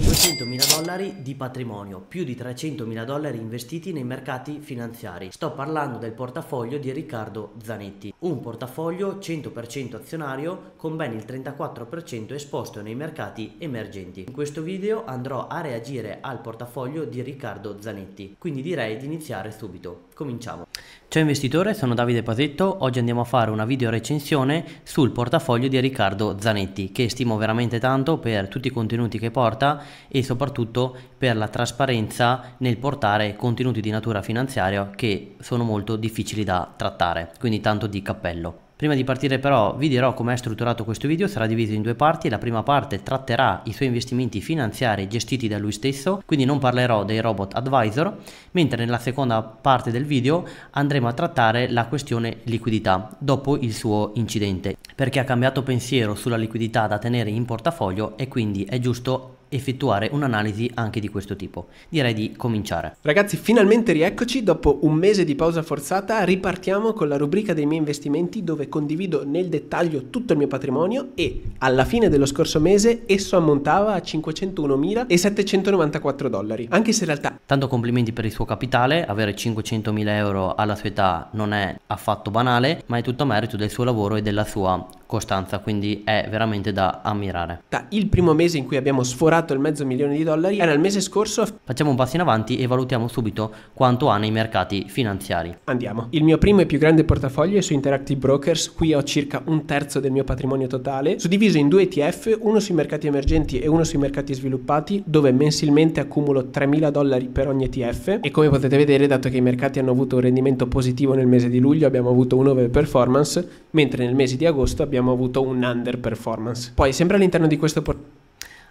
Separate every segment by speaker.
Speaker 1: 500.000 dollari di patrimonio, più di 300.000 dollari investiti nei mercati finanziari. Sto parlando del portafoglio di Riccardo Zanetti, un portafoglio 100% azionario con ben il 34% esposto nei mercati emergenti. In questo video andrò a reagire al portafoglio di Riccardo Zanetti, quindi direi di iniziare subito. Cominciamo. Ciao investitore, sono Davide Pasetto, oggi andiamo a fare una video recensione sul portafoglio di Riccardo Zanetti che stimo veramente tanto per tutti i contenuti che porta e soprattutto per la trasparenza nel portare contenuti di natura finanziaria che sono molto difficili da trattare, quindi tanto di cappello. Prima di partire però vi dirò come è strutturato questo video, sarà diviso in due parti, la prima parte tratterà i suoi investimenti finanziari gestiti da lui stesso, quindi non parlerò dei robot advisor, mentre nella seconda parte del video andremo a trattare la questione liquidità dopo il suo incidente, perché ha cambiato pensiero sulla liquidità da tenere in portafoglio e quindi è giusto effettuare un'analisi anche di questo tipo. Direi di cominciare.
Speaker 2: Ragazzi, finalmente rieccoci. Dopo un mese di pausa forzata, ripartiamo con la rubrica dei miei investimenti dove condivido nel dettaglio tutto il mio patrimonio e alla fine dello scorso mese esso ammontava a 501.794 dollari.
Speaker 1: Anche se in realtà... Tanto complimenti per il suo capitale, avere 500.000 euro alla sua età non è affatto banale, ma è tutto a merito del suo lavoro e della sua costanza, quindi è veramente da ammirare. Da
Speaker 2: Il primo mese in cui abbiamo sforato fatto il mezzo milione di dollari era il mese scorso.
Speaker 1: Facciamo un passo in avanti e valutiamo subito quanto ha nei mercati finanziari.
Speaker 2: Andiamo. Il mio primo e più grande portafoglio è su Interactive Brokers, qui ho circa un terzo del mio patrimonio totale, suddiviso in due ETF, uno sui mercati emergenti e uno sui mercati sviluppati, dove mensilmente accumulo 3.000 dollari per ogni ETF e come potete vedere, dato che i mercati hanno avuto un rendimento positivo nel mese di luglio, abbiamo avuto un overperformance, mentre nel mese di agosto abbiamo avuto un underperformance. Poi sempre all'interno di questo portafoglio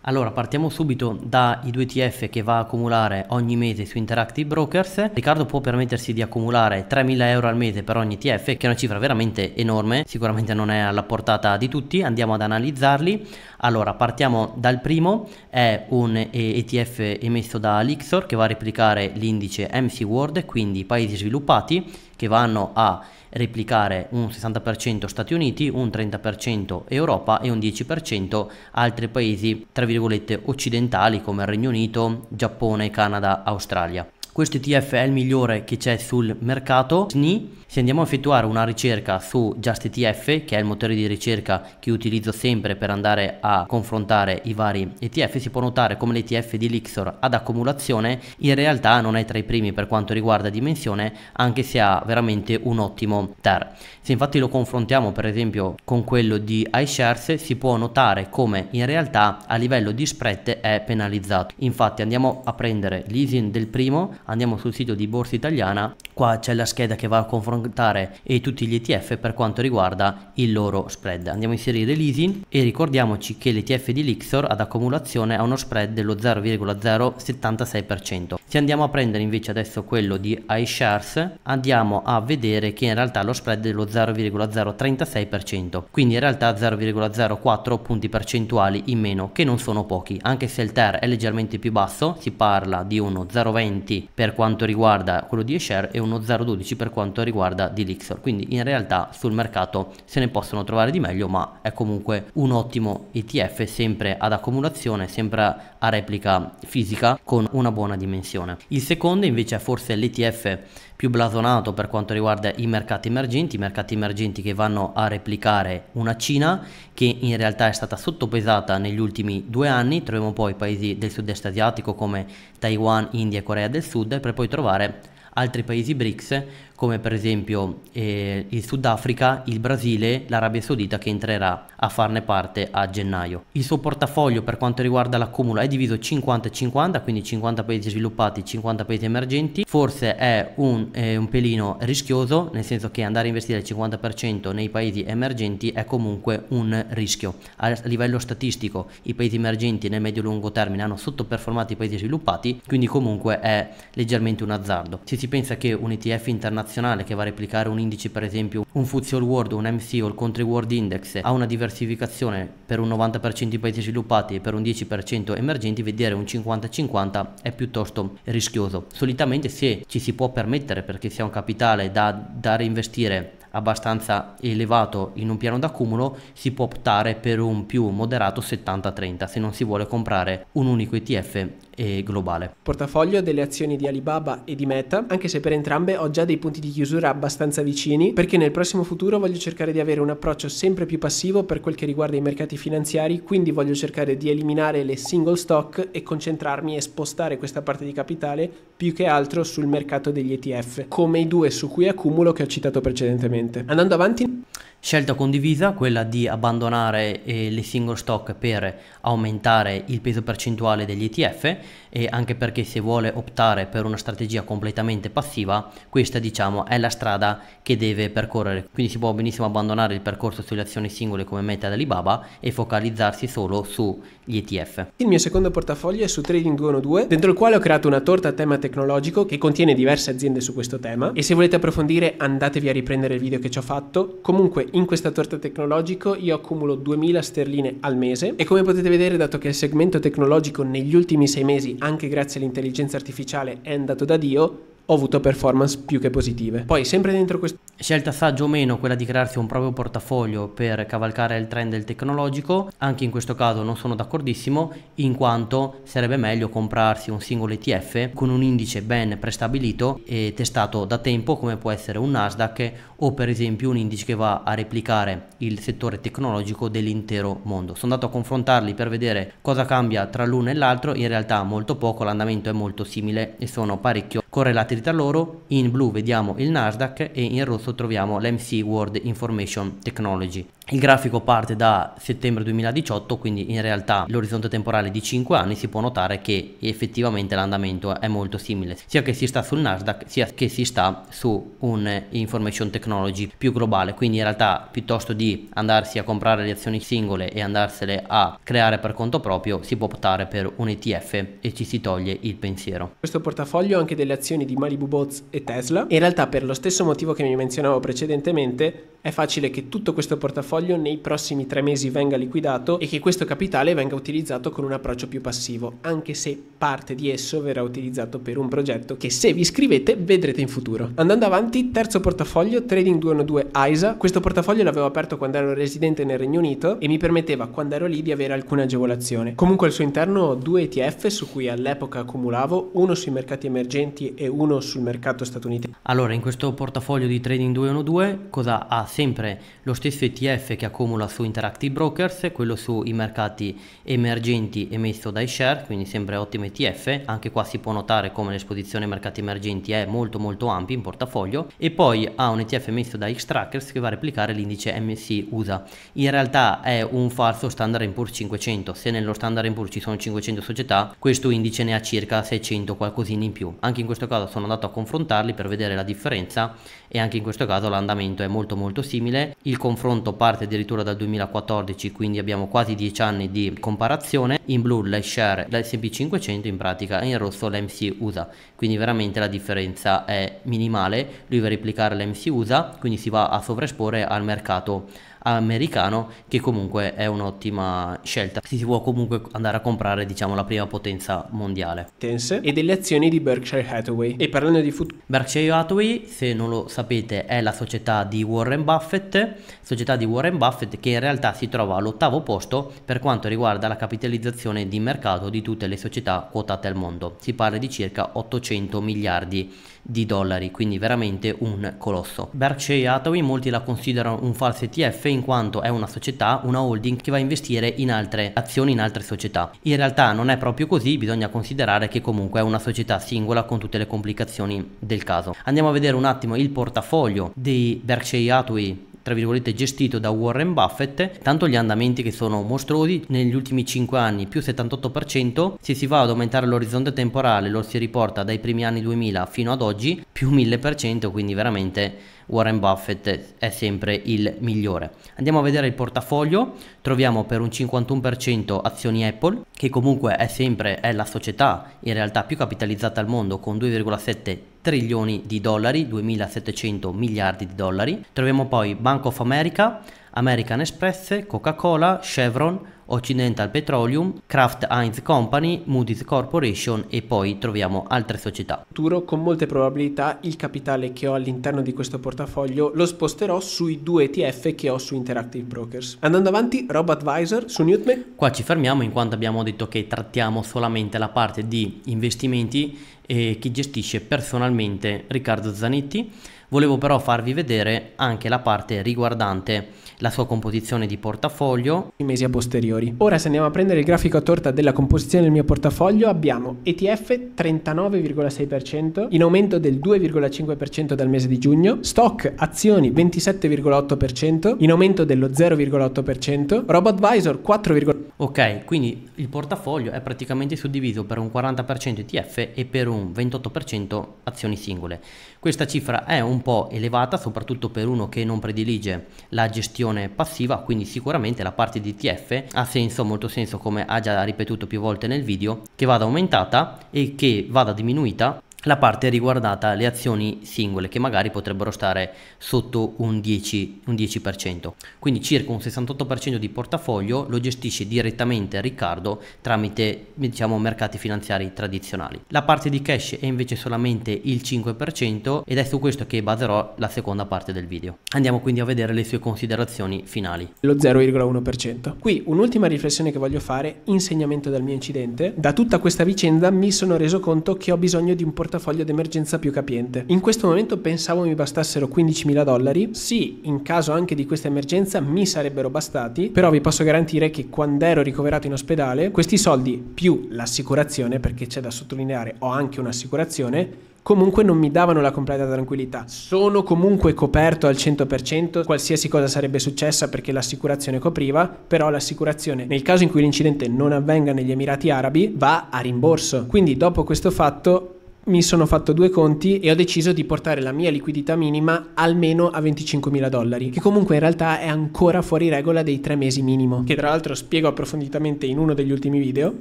Speaker 2: allora, partiamo subito
Speaker 1: dai due ETF che va a accumulare ogni mese su Interactive Brokers. Riccardo può permettersi di accumulare 3.000 euro al mese per ogni ETF, che è una cifra veramente enorme, sicuramente non è alla portata di tutti, andiamo ad analizzarli. Allora, partiamo dal primo, è un ETF eh, emesso da Lixor che va a replicare l'indice MC World, quindi paesi sviluppati, che vanno a replicare un 60% Stati Uniti, un 30% Europa e un 10% altri paesi, tra virgolette, occidentali come il Regno Unito, Giappone, Canada, Australia. Questo ETF è il migliore che c'è sul mercato, SNI, se andiamo a effettuare una ricerca su JustETF, che è il motore di ricerca che utilizzo sempre per andare a confrontare i vari ETF, si può notare come l'ETF di Lixor ad accumulazione in realtà non è tra i primi per quanto riguarda dimensione, anche se ha veramente un ottimo TER. Se infatti lo confrontiamo per esempio con quello di iShares, si può notare come in realtà a livello di spread è penalizzato. Infatti andiamo a prendere l'easing del primo, andiamo sul sito di Borsa Italiana, qua c'è la scheda che va a confrontare confrontare e tutti gli ETF per quanto riguarda il loro spread. Andiamo a inserire l'easing e ricordiamoci che l'ETF di Lixor ad accumulazione ha uno spread dello 0,076%. Se andiamo a prendere invece adesso quello di iShares andiamo a vedere che in realtà lo spread è dello 0,036%, quindi in realtà 0,04 punti percentuali in meno che non sono pochi, anche se il TER è leggermente più basso, si parla di uno 0,20 per quanto riguarda quello di iShares e uno 0,12 per quanto riguarda riguarda Dilixor. Quindi in realtà sul mercato se ne possono trovare di meglio, ma è comunque un ottimo ETF sempre ad accumulazione, sempre a replica fisica con una buona dimensione. Il secondo invece è forse l'ETF più blasonato per quanto riguarda i mercati emergenti, i mercati emergenti che vanno a replicare una Cina che in realtà è stata sottopesata negli ultimi due anni, troviamo poi paesi del sud-est asiatico come Taiwan, India e Corea del Sud per poi trovare altri paesi BRICS come per esempio eh, il Sudafrica, il Brasile, l'Arabia Saudita che entrerà a farne parte a gennaio. Il suo portafoglio per quanto riguarda l'accumulo è diviso 50-50, quindi 50 paesi sviluppati, 50 paesi emergenti. Forse è un, eh, un pelino rischioso, nel senso che andare a investire il 50% nei paesi emergenti è comunque un rischio. A livello statistico i paesi emergenti nel medio-lungo termine hanno sottoperformato i paesi sviluppati, quindi comunque è leggermente un azzardo. Se si pensa che un ETF internazionale internazionale che va a replicare un indice per esempio un Fuzial World, un MC o il Country World Index ha una diversificazione per un 90% di paesi sviluppati e per un 10% emergenti vedere un 50-50 è piuttosto rischioso. Solitamente se ci si può permettere perché si ha un capitale da, da reinvestire abbastanza elevato in un piano d'accumulo si può optare per un più moderato 70-30 se non si vuole comprare un unico ETF e globale.
Speaker 2: Portafoglio delle azioni di Alibaba e di Meta, anche se per entrambe ho già dei punti di chiusura abbastanza vicini, perché nel prossimo futuro voglio cercare di avere un approccio sempre più passivo per quel che riguarda i mercati finanziari, quindi voglio cercare di eliminare le single stock e concentrarmi e spostare questa parte di capitale più che altro sul mercato degli ETF, come i due su cui accumulo che ho citato precedentemente. Andando avanti Scelta condivisa, quella
Speaker 1: di abbandonare eh, le single stock per aumentare il peso percentuale degli ETF e anche perché se vuole optare per una strategia completamente passiva, questa diciamo è la strada che deve percorrere. Quindi si può benissimo abbandonare il percorso sulle azioni singole come meta ad Alibaba e focalizzarsi solo sugli ETF. Il
Speaker 2: mio secondo portafoglio è su Trading 212, dentro il quale ho creato una torta a tema tecnologico che contiene diverse aziende su questo tema e se volete approfondire andatevi a riprendere il video che ci ho fatto. Comunque in questa torta tecnologico io accumulo 2000 sterline al mese e come potete vedere dato che il segmento tecnologico negli ultimi sei mesi anche grazie all'intelligenza artificiale è andato da Dio ho avuto performance più che positive.
Speaker 1: Poi sempre dentro questo... Scelta saggio o meno quella di crearsi un proprio portafoglio per cavalcare il trend del tecnologico, anche in questo caso non sono d'accordissimo, in quanto sarebbe meglio comprarsi un singolo ETF con un indice ben prestabilito e testato da tempo come può essere un Nasdaq o per esempio un indice che va a replicare il settore tecnologico dell'intero mondo. Sono andato a confrontarli per vedere cosa cambia tra l'uno e l'altro, in realtà molto poco, l'andamento è molto simile e sono parecchio correlati separati da loro, in blu vediamo il Nasdaq e in rosso troviamo l'MC World Information Technology. Il grafico parte da settembre 2018, quindi in realtà l'orizzonte temporale è di 5 anni si può notare che effettivamente l'andamento è molto simile, sia che si sta sul Nasdaq sia che si sta su un information technology più globale, quindi in realtà piuttosto di andarsi a comprare le azioni singole e andarsele a creare per conto proprio, si può optare per un ETF e ci si toglie il pensiero.
Speaker 2: Questo portafoglio ha anche delle azioni di Malibu Boats e Tesla, in realtà per lo stesso motivo che mi menzionavo precedentemente, è facile che tutto questo portafoglio portafoglio nei prossimi tre mesi venga liquidato e che questo capitale venga utilizzato con un approccio più passivo, anche se parte di esso verrà utilizzato per un progetto che se vi iscrivete vedrete in futuro. Andando avanti, terzo portafoglio, Trading 212 ISA. Questo portafoglio l'avevo aperto quando ero residente nel Regno Unito e mi permetteva quando ero lì di avere alcune agevolazioni. Comunque al suo interno ho due ETF su cui all'epoca accumulavo, uno sui mercati emergenti e uno sul mercato statunitense. Allora,
Speaker 1: in questo portafoglio di Trading 212 cosa ha sempre lo stesso ETF ETF che accumula su Interactive Brokers, quello sui mercati emergenti emesso dai share, quindi sempre ottimo ETF, anche qua si può notare come l'esposizione ai mercati emergenti è molto molto ampia in portafoglio e poi ha un ETF emesso da Xtrackers che va a replicare l'indice MC USA. In realtà è un falso Standard in Poor's 500, se nello Standard in Poor's ci sono 500 società, questo indice ne ha circa 600 qualcosina in più. Anche in questo caso sono andato a confrontarli per vedere la differenza e anche in questo caso l'andamento è molto molto simile, il confronto parte parte addirittura dal 2014, quindi abbiamo quasi 10 anni di comparazione, in blu l'Eshare, l'SP500 in pratica e in rosso l'MC USA, quindi veramente la differenza è minimale, lui va a replicare l'MC USA, quindi si va a sovraesporre al mercato americano che comunque è un'ottima scelta si può comunque andare a comprare diciamo la prima potenza mondiale
Speaker 2: Tense e delle azioni di Berkshire Hathaway e parlando di futuro Berkshire Hathaway
Speaker 1: se non lo sapete è la società di Warren Buffett società di Warren Buffett che in realtà si trova all'ottavo posto per quanto riguarda la capitalizzazione di mercato di tutte le società quotate al mondo si parla di circa 800 miliardi di dollari, quindi veramente un colosso. Berkshire Hathaway molti la considerano un falso ETF in quanto è una società, una holding che va a investire in altre azioni, in altre società. In realtà non è proprio così, bisogna considerare che comunque è una società singola con tutte le complicazioni del caso. Andiamo a vedere un attimo il portafoglio di Berkshire Hathaway tra virgolette gestito da Warren Buffett, tanto gli andamenti che sono mostruosi negli ultimi 5 anni più 78%, se si va ad aumentare l'orizzonte temporale lo si riporta dai primi anni 2000 fino ad oggi più 1000%, quindi veramente Warren Buffett è sempre il migliore. Andiamo a vedere il portafoglio, troviamo per un 51% azioni Apple, che comunque è sempre è la società in realtà più capitalizzata al mondo con 2,7 trilioni di dollari, 2700 miliardi di dollari. Troviamo poi Bank of America, American Express, Coca-Cola, Chevron, Occidental Petroleum, Kraft Heinz Company, Moody's Corporation e poi troviamo altre società.
Speaker 2: Futuro con molte probabilità il capitale che ho all'interno di questo portafoglio lo sposterò sui due ETF che ho su Interactive Brokers. Andando
Speaker 1: avanti, Rob Advisor su Newtme. Qua ci fermiamo in quanto abbiamo detto che trattiamo solamente la parte di investimenti eh, che gestisce personalmente Riccardo Zanetti. Volevo però farvi vedere anche la parte riguardante la sua composizione di
Speaker 2: portafoglio. I mesi a posteriori. Ora se andiamo a prendere il grafico a torta della composizione del mio portafoglio abbiamo ETF 39,6% in aumento del 2,5% dal mese di giugno, stock azioni 27,8% in aumento dello 0,8%, RoboAdvisor 4,8%.
Speaker 1: Ok, quindi il portafoglio è praticamente suddiviso per un 40% ETF e per un 28% azioni singole. Questa cifra è un po' elevata soprattutto per uno che non predilige la gestione passiva, quindi sicuramente la parte di ETF ha senso, molto senso come ha già ripetuto più volte nel video, che vada aumentata e che vada diminuita la parte riguardata le azioni singole che magari potrebbero stare sotto un 10%, un 10%. quindi circa un 68% di portafoglio lo gestisce direttamente Riccardo tramite diciamo, mercati finanziari tradizionali. La parte di cash è invece solamente il 5% ed è su questo che baserò la seconda parte del video. Andiamo quindi a vedere le sue considerazioni finali. Lo
Speaker 2: 0,1%. Qui un'ultima riflessione che voglio fare, insegnamento dal mio incidente. Da tutta questa vicenda mi sono reso conto che ho bisogno di un portafoglio portafoglio d'emergenza più capiente. In questo momento pensavo mi bastassero 15.000 dollari, sì, in caso anche di questa emergenza mi sarebbero bastati, però vi posso garantire che quando ero ricoverato in ospedale, questi soldi più l'assicurazione, perché c'è da sottolineare, ho anche un'assicurazione, comunque non mi davano la completa tranquillità. Sono comunque coperto al 100%, qualsiasi cosa sarebbe successa perché l'assicurazione copriva, però l'assicurazione nel caso in cui l'incidente non avvenga negli Emirati Arabi va a rimborso. Quindi dopo questo fatto mi sono fatto due conti e ho deciso di portare la mia liquidità minima almeno a 25.000 dollari, che comunque in realtà è ancora fuori regola dei tre mesi minimo, che tra l'altro spiego approfonditamente in uno degli ultimi video.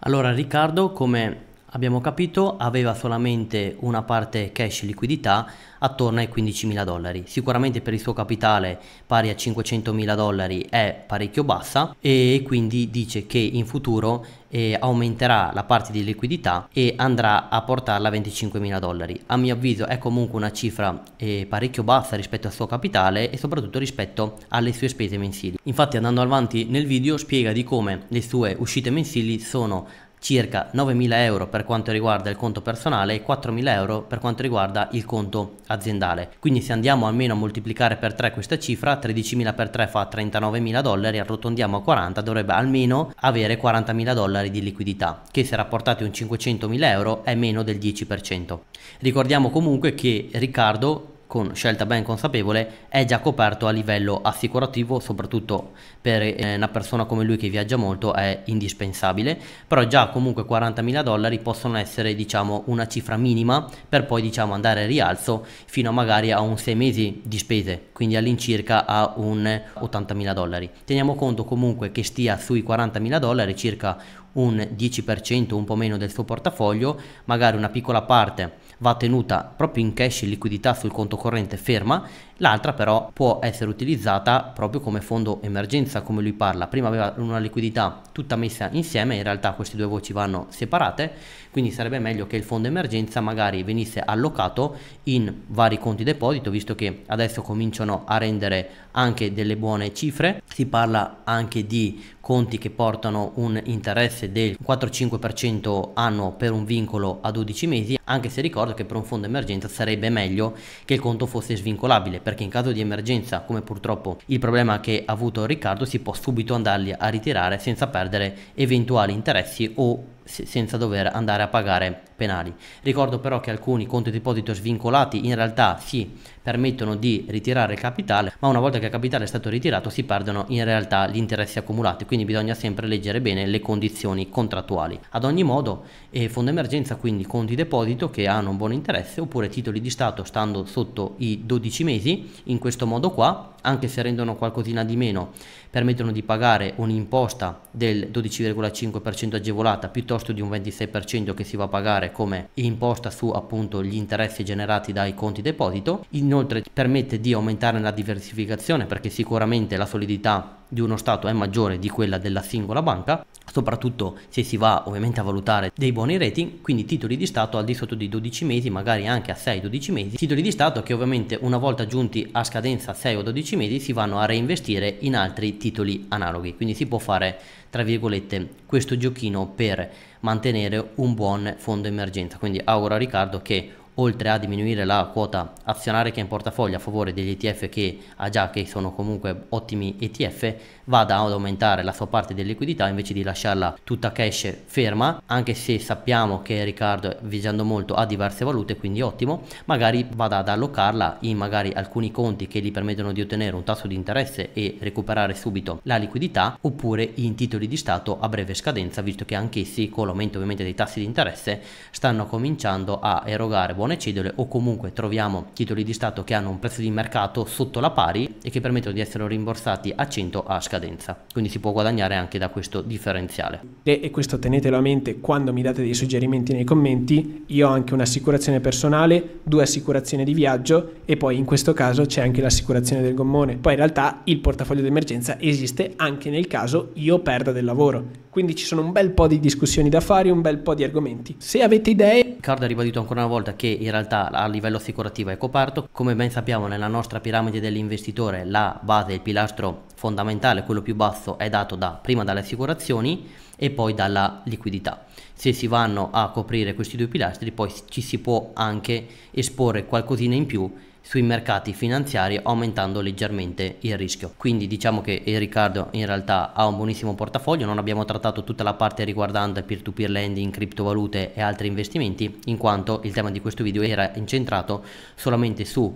Speaker 2: Allora Riccardo,
Speaker 1: come abbiamo capito aveva solamente una parte cash liquidità attorno ai 15.000 dollari sicuramente per il suo capitale pari a 500.000 dollari è parecchio bassa e quindi dice che in futuro eh, aumenterà la parte di liquidità e andrà a portarla a 25.000 dollari a mio avviso è comunque una cifra eh, parecchio bassa rispetto al suo capitale e soprattutto rispetto alle sue spese mensili infatti andando avanti nel video spiega di come le sue uscite mensili sono circa 9.000 euro per quanto riguarda il conto personale e 4.000 euro per quanto riguarda il conto aziendale. Quindi se andiamo almeno a moltiplicare per 3 questa cifra, 13.000 per 3 fa 39.000 dollari, arrotondiamo a 40, dovrebbe almeno avere 40.000 dollari di liquidità, che se rapportati a un 500.000 euro è meno del 10%. Ricordiamo comunque che Riccardo con scelta ben consapevole è già coperto a livello assicurativo soprattutto per eh, una persona come lui che viaggia molto è indispensabile però già comunque 40.000 dollari possono essere diciamo una cifra minima per poi diciamo andare a rialzo fino a magari a un 6 mesi di spese quindi all'incirca a un 80.000 dollari teniamo conto comunque che stia sui 40.000 dollari circa un 10%, un po' meno del suo portafoglio, magari una piccola parte va tenuta proprio in cash in liquidità sul conto corrente ferma L'altra però può essere utilizzata proprio come fondo emergenza, come lui parla. Prima aveva una liquidità tutta messa insieme, in realtà queste due voci vanno separate, quindi sarebbe meglio che il fondo emergenza magari venisse allocato in vari conti deposito, visto che adesso cominciano a rendere anche delle buone cifre. Si parla anche di conti che portano un interesse del 4-5% annuo per un vincolo a 12 mesi, anche se ricordo che per un fondo emergenza sarebbe meglio che il conto fosse svincolabile perché in caso di emergenza, come purtroppo il problema che ha avuto Riccardo, si può subito andarli a ritirare senza perdere eventuali interessi o senza dover andare a pagare penali. Ricordo però che alcuni conti deposito svincolati in realtà si permettono di ritirare il capitale, ma una volta che il capitale è stato ritirato si perdono in realtà gli interessi accumulati, quindi bisogna sempre leggere bene le condizioni contrattuali. Ad ogni modo, eh, fondo emergenza, quindi conti deposito che hanno un buon interesse, oppure titoli di Stato stando sotto i 12 mesi, in questo modo qua anche se rendono qualcosina di meno, permettono di pagare un'imposta del 12,5% agevolata piuttosto di un 26% che si va a pagare come imposta su appunto gli interessi generati dai conti deposito. Inoltre permette di aumentare la diversificazione perché sicuramente la solidità di uno Stato è maggiore di quella della singola banca, soprattutto se si va ovviamente a valutare dei buoni rating, quindi titoli di Stato al di sotto di 12 mesi, magari anche a 6-12 mesi, titoli di Stato che ovviamente una volta giunti a scadenza 6 o 12 mesi si vanno a reinvestire in altri titoli analoghi, quindi si può fare tra virgolette questo giochino per mantenere un buon fondo emergenza, quindi auguro a Riccardo che oltre a diminuire la quota azionaria che è in portafoglio a favore degli ETF che ha ah già, che sono comunque ottimi ETF, vada ad aumentare la sua parte di liquidità invece di lasciarla tutta cash ferma, anche se sappiamo che Riccardo, viaggiando molto, ha diverse valute, quindi ottimo, magari vada ad allocarla in magari alcuni conti che gli permettono di ottenere un tasso di interesse e recuperare subito la liquidità, oppure in titoli di Stato a breve scadenza, visto che anch'essi, con l'aumento ovviamente dei tassi di interesse, stanno cominciando a erogare buone cedole o comunque troviamo titoli di Stato che hanno un prezzo di mercato sotto la pari e che permettono di essere rimborsati a 100 a scadenza. Quindi si può guadagnare anche da questo differenziale.
Speaker 2: E questo tenetelo a mente quando mi date dei suggerimenti nei commenti. Io ho anche un'assicurazione personale, due assicurazioni di viaggio e poi in questo caso c'è anche l'assicurazione del gommone. Poi in realtà il portafoglio d'emergenza esiste anche nel caso io perda del lavoro. Quindi ci sono un bel po' di discussioni da fare, un bel po' di argomenti. Se avete idee...
Speaker 1: Card ha ribadito ancora una volta che in realtà a livello assicurativo è coperto. Come ben sappiamo nella nostra piramide dell'investitore la base, il pilastro fondamentale, quello più basso, è dato da, prima dalle assicurazioni e poi dalla liquidità. Se si vanno a coprire questi due pilastri poi ci si può anche esporre qualcosina in più sui mercati finanziari aumentando leggermente il rischio. Quindi diciamo che Riccardo in realtà ha un buonissimo portafoglio, non abbiamo trattato tutta la parte riguardante peer-to-peer lending, criptovalute e altri investimenti, in quanto il tema di questo video era incentrato solamente sugli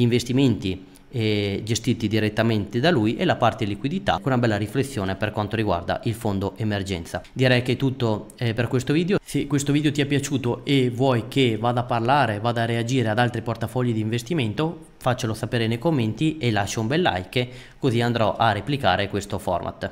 Speaker 1: investimenti e gestiti direttamente da lui e la parte liquidità con una bella riflessione per quanto riguarda il fondo emergenza direi che è tutto eh, per questo video se questo video ti è piaciuto e vuoi che vada a parlare vada a reagire ad altri portafogli di investimento faccelo sapere nei commenti e lascia un bel like così andrò a replicare questo format